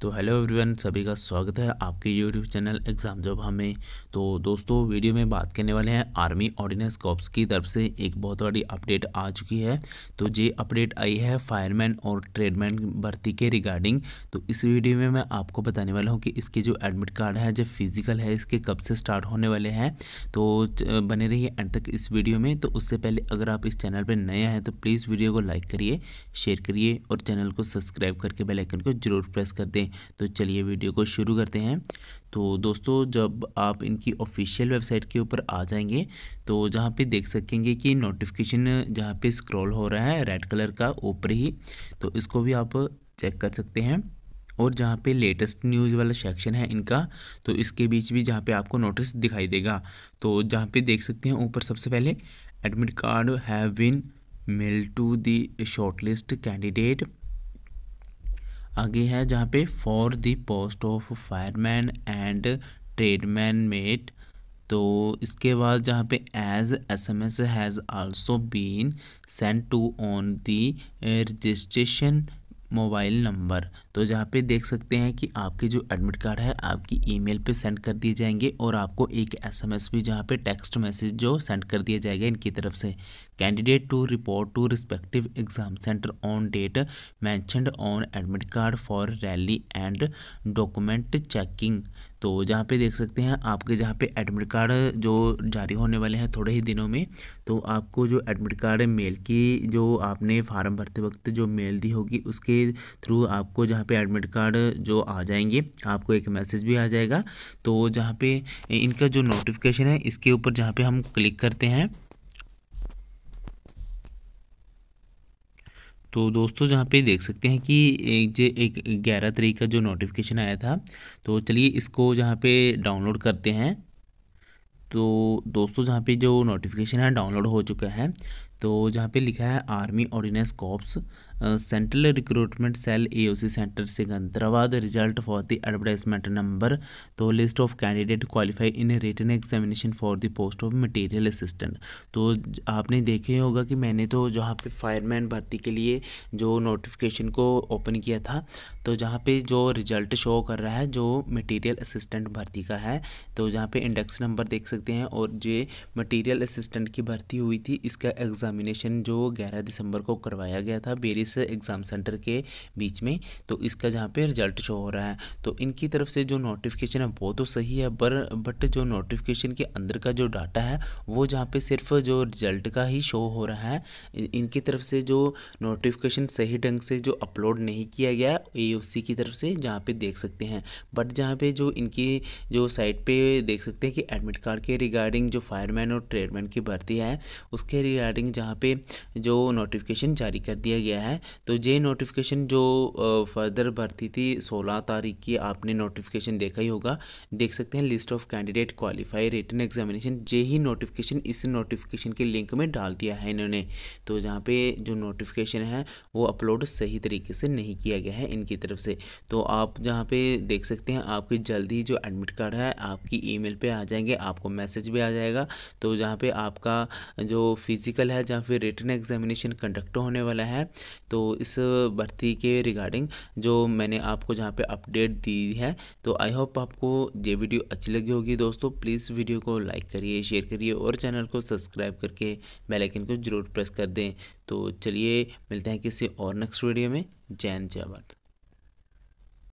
तो hello everyone सभी का स्वागत है आपके यूट्यूब चैनल एग्ज़ाम जॉब हमें तो दोस्तों वीडियो में बात करने वाले हैं आर्मी ऑर्डिनेंस कॉप्स की तरफ से एक बहुत बड़ी अपडेट आ चुकी है तो ये अपडेट आई है फायरमैन और ट्रेडमैन भर्ती के रिगार्डिंग तो इस वीडियो में मैं आपको बताने वाला हूँ कि इसके जो एडमिट कार्ड है जो फिजिकल है इसके कब से स्टार्ट होने वाले हैं तो बने रही एंड तक इस वीडियो में तो उससे पहले अगर आप इस चैनल पर नए हैं तो प्लीज़ वीडियो को लाइक करिए शेयर करिए और चैनल को सब्सक्राइब करके बेलाइकन को जरूर प्रेस कर दें करें तो चलिए वीडियो को शुरू करते हैं तो दोस्तों जब आप इनकी ऑफिशियल वेबसाइट के ऊपर आ जाएंगे तो जहाँ पे देख सकेंगे कि नोटिफिकेशन जहाँ पे स्क्रॉल हो रहा है रेड कलर का ऊपर ही तो इसको भी आप चेक कर सकते हैं और जहाँ पे लेटेस्ट न्यूज़ वाला सेक्शन है इनका तो इसके बीच भी जहाँ पे आपको नोटिस दिखाई देगा तो जहाँ पे देख सकते हैं ऊपर सबसे पहले admit card have been mail to the list candidate आगे है जहाँ पे for the post of fireman and tradesman mate तो इसके बाद जहाँ पे as S M S has also been send to on the registration mobile number तो जहाँ पे देख सकते हैं कि आपके जो एडमिट कार्ड है आपकी ईमेल पे सेंड कर दिए जाएंगे और आपको एक एसएमएस भी जहाँ पे टेक्स्ट मैसेज जो सेंड कर दिया जाएगा इनकी तरफ से candidate to report to respective exam centre on date mentioned on admit card for rally and document checking तो जहाँ पे देख सकते हैं आपके जहाँ पे एडमिट कार्ड जो जारी होने वाले हैं थोड़े ही दिनों में तो आपको जो एडमिट कार्ड मेल की जो आपने फार्म भरते वक्त जो मेल दी होगी उसके थ्रू आपको जहाँ यहाँ पे एडमिट कार्ड जो आ जाएंगे आपको एक मैसेज भी आ जाएगा तो जहाँ पे इनका जो नोटिफिकेशन है इसके ऊपर जहाँ पे हम क्लिक करते हैं तो दोस्तों जहाँ पे देख सकते हैं कि एक जे एक ग्यारह तारीख का जो नोटिफिकेशन आया था तो चलिए इसको जहाँ पे डाउनलोड करते हैं तो दोस्तों जहाँ पे जो नोटिफिकेशन है डाउनलोड हो चुका है तो जहाँ पे लिखा है army ordnance corps central recruitment cell AOC centre Secunderabad result for the advertisement number तो list of candidate qualify in written examination for the post of material assistant तो आपने देखे होगा कि मैंने तो जहाँ पे फायरमैन भर्ती के लिए जो नोटिफिकेशन को ओपन किया था तो जहाँ पे जो रिजल्ट शो कर रहा है जो मटेरियल असिस्टेंट भर्ती का है तो जहाँ पे इंडेक्स नंबर देख सकते हैं और जो मटेरियल असिस्टेंट की भर्ती हुई थी इसका एग्जाम एग्ज़ामिनेशन जो 11 दिसंबर को करवाया गया था बेरिस एग्ज़ाम सेंटर के बीच में तो इसका जहाँ पे रिजल्ट शो हो रहा है तो इनकी तरफ से जो नोटिफिकेशन है वो तो सही है पर बट जो नोटिफिकेशन के अंदर का जो डाटा है वो जहाँ पे सिर्फ जो रिजल्ट का ही शो हो रहा है इनकी तरफ से जो नोटिफिकेशन सही ढंग से जो अपलोड नहीं किया गया ए की तरफ से जहाँ पे देख सकते हैं बट जहाँ पे जो इनकी जो साइट पर देख सकते हैं कि एडमिट कार्ड के रिगार्डिंग जो फायरमैन और ट्रेडमैन की भर्ती है उसके रिगार्डिंग जहाँ पे जो नोटिफिकेशन जारी कर दिया गया है तो ये नोटिफिकेशन जो फर्दर भर्ती थी सोलह तारीख की आपने नोटिफिकेशन देखा ही होगा देख सकते हैं list of candidate qualify written examination ये ही नोटिफिकेशन इस नोटिफिकेशन के लिंक में डाल दिया है इन्होंने तो जहाँ पे जो नोटिफिकेशन है वो अपलोड सही तरीके से नहीं किया गया है इनकी तरफ से तो आप जहाँ पे देख सकते हैं आपकी जल्दी जो एडमिट कार्ड है आपकी ईमेल पे आ जाएंगे आपको मैसेज भी आ जाएगा तो जहाँ पे आपका जो फिज़िकल है जहाँ फिर रिटर्न एग्जामिनेशन कंडक्ट होने वाला है तो इस भर्ती के रिगार्डिंग जो मैंने आपको जहाँ पे अपडेट दी है तो आई होप आपको ये वीडियो अच्छी लगी होगी दोस्तों प्लीज़ वीडियो को लाइक करिए शेयर करिए और चैनल को सब्सक्राइब करके बेल आइकन को ज़रूर प्रेस कर दें तो चलिए मिलते हैं किसी और नेक्स्ट वीडियो में जैन जय भारत